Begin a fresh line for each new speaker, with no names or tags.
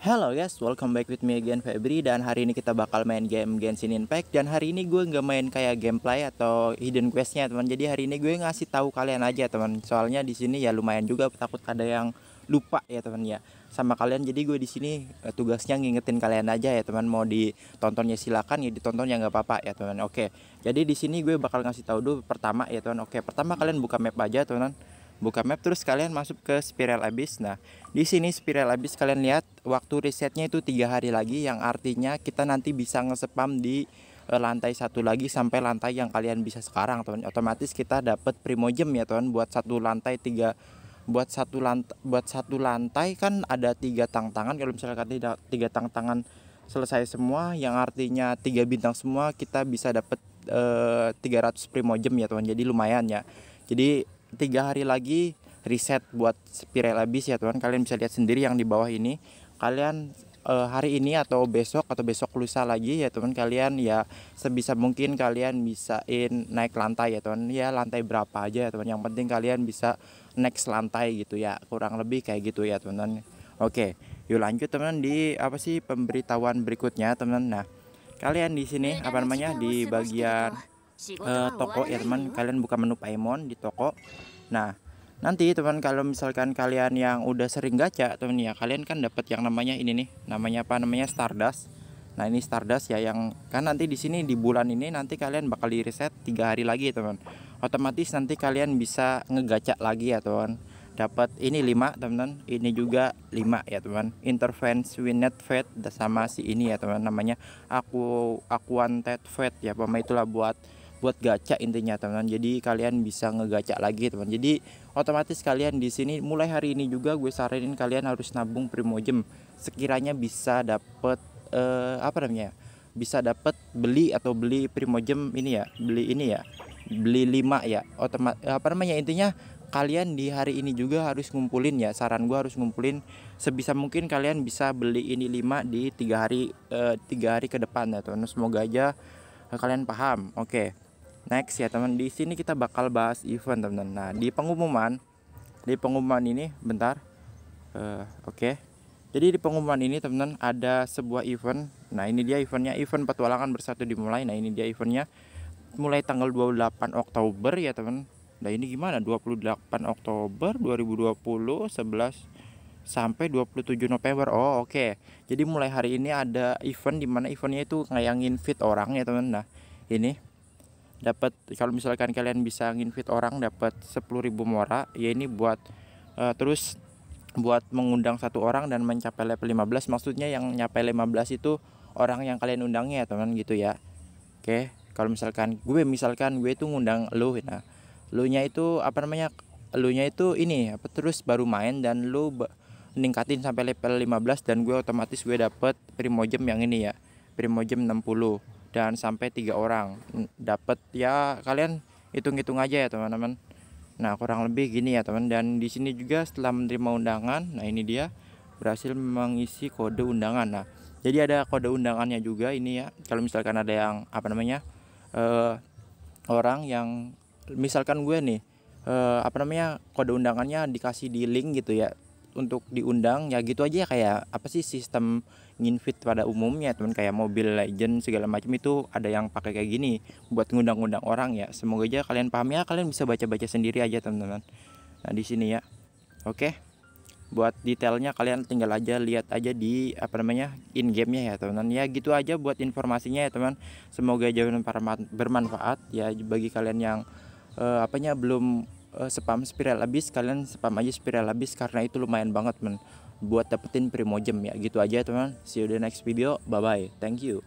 Hello guys, welcome back with me again Febri Dan hari ini kita bakal main game Genshin Impact Dan hari ini gue gak main kayak gameplay atau hidden questnya teman Jadi hari ini gue ngasih tahu kalian aja teman Soalnya di sini ya lumayan juga takut ada yang lupa ya teman ya sama kalian jadi gue di sini eh, tugasnya ngingetin kalian aja ya teman mau ditontonnya silakan ya ditonton ya gak apa-apa ya teman oke jadi di sini gue bakal ngasih tahu dulu pertama ya teman oke pertama kalian buka map aja teman buka map terus kalian masuk ke spiral abyss nah di sini spiral abyss kalian lihat waktu resetnya itu tiga hari lagi yang artinya kita nanti bisa nge-spam di eh, lantai satu lagi sampai lantai yang kalian bisa sekarang teman otomatis kita dapat primogem ya teman buat satu lantai tiga buat satu lantai buat satu lantai kan ada tiga tang tangan kalau misalnya tidak tiga tang tangan selesai semua yang artinya tiga bintang semua kita bisa dapat eh, tiga 300 primogem ya teman jadi lumayan ya jadi tiga hari lagi riset buat spiral Bis ya teman kalian bisa lihat sendiri yang di bawah ini kalian uh, hari ini atau besok atau besok lusa lagi ya teman kalian ya sebisa mungkin kalian bisain naik lantai ya teman ya lantai berapa aja ya teman yang penting kalian bisa next lantai gitu ya kurang lebih kayak gitu ya teman oke yuk lanjut teman di apa sih pemberitahuan berikutnya teman nah kalian di sini iya, apa namanya di bagian uh, toko ya teman oh. kalian buka menu Paimon di toko nah nanti teman kalau misalkan kalian yang udah sering gacha teman ya kalian kan dapat yang namanya ini nih namanya apa namanya Stardust nah ini Stardust ya yang kan nanti di sini di bulan ini nanti kalian bakal di reset tiga hari lagi teman otomatis nanti kalian bisa ngegacha lagi ya teman dapat ini lima teman-teman ini juga lima ya teman intervensi winnet fed sama si ini ya teman namanya aku wanted fed ya pemain itulah buat buat gacha intinya teman-teman. Jadi kalian bisa ngegacha lagi teman. Jadi otomatis kalian di sini mulai hari ini juga gue saranin kalian harus nabung Primogem sekiranya bisa dapet uh, apa namanya? Bisa dapet beli atau beli Primogem ini ya, beli ini ya. Beli 5 ya. Otomat eh, apa namanya intinya kalian di hari ini juga harus ngumpulin ya saran gue harus ngumpulin sebisa mungkin kalian bisa beli ini 5 di tiga hari eh, tiga uh, hari ke depan ya teman semoga aja kalian paham oke okay next ya teman di sini kita bakal bahas event teman-teman nah di pengumuman di pengumuman ini bentar uh, oke okay. jadi di pengumuman ini teman-teman ada sebuah event nah ini dia eventnya event petualangan bersatu dimulai nah ini dia eventnya mulai tanggal 28 Oktober ya teman nah ini gimana 28 Oktober 2020 11 sampai 27 November. Oh, oke. Okay. Jadi mulai hari ini ada event dimana eventnya itu ngayangin fit orang ya, teman. Nah, ini dapat kalau misalkan kalian bisa nginvit orang dapat 10.000 mora ya ini buat uh, terus buat mengundang satu orang dan mencapai level 15 maksudnya yang nyapai 15 itu orang yang kalian undangnya ya teman gitu ya oke kalau misalkan gue misalkan gue itu ngundang lu nah lu nya itu apa namanya lu nya itu ini apa terus baru main dan lu ningkatin sampai level 15 dan gue otomatis gue dapet primogem yang ini ya primogem 60 dan sampai tiga orang dapat ya kalian hitung-hitung aja ya teman-teman nah kurang lebih gini ya teman dan di sini juga setelah menerima undangan nah ini dia berhasil mengisi kode undangan nah jadi ada kode undangannya juga ini ya kalau misalkan ada yang apa namanya eh, orang yang misalkan gue nih eh, apa namanya kode undangannya dikasih di link gitu ya untuk diundang ya gitu aja ya kayak apa sih sistem nginfit pada umumnya teman kayak mobil Legend segala macam itu ada yang pakai kayak gini buat ngundang-ngundang orang ya semoga aja kalian paham ya kalian bisa baca-baca sendiri aja teman-teman nah di sini ya oke buat detailnya kalian tinggal aja lihat aja di apa namanya in gamenya ya teman-teman ya gitu aja buat informasinya ya teman semoga aja bermanfaat ya bagi kalian yang uh, apanya belum uh, spam spiral habis kalian spam aja spiral habis karena itu lumayan banget teman buat dapetin primogem ya gitu aja teman see you the next video bye bye thank you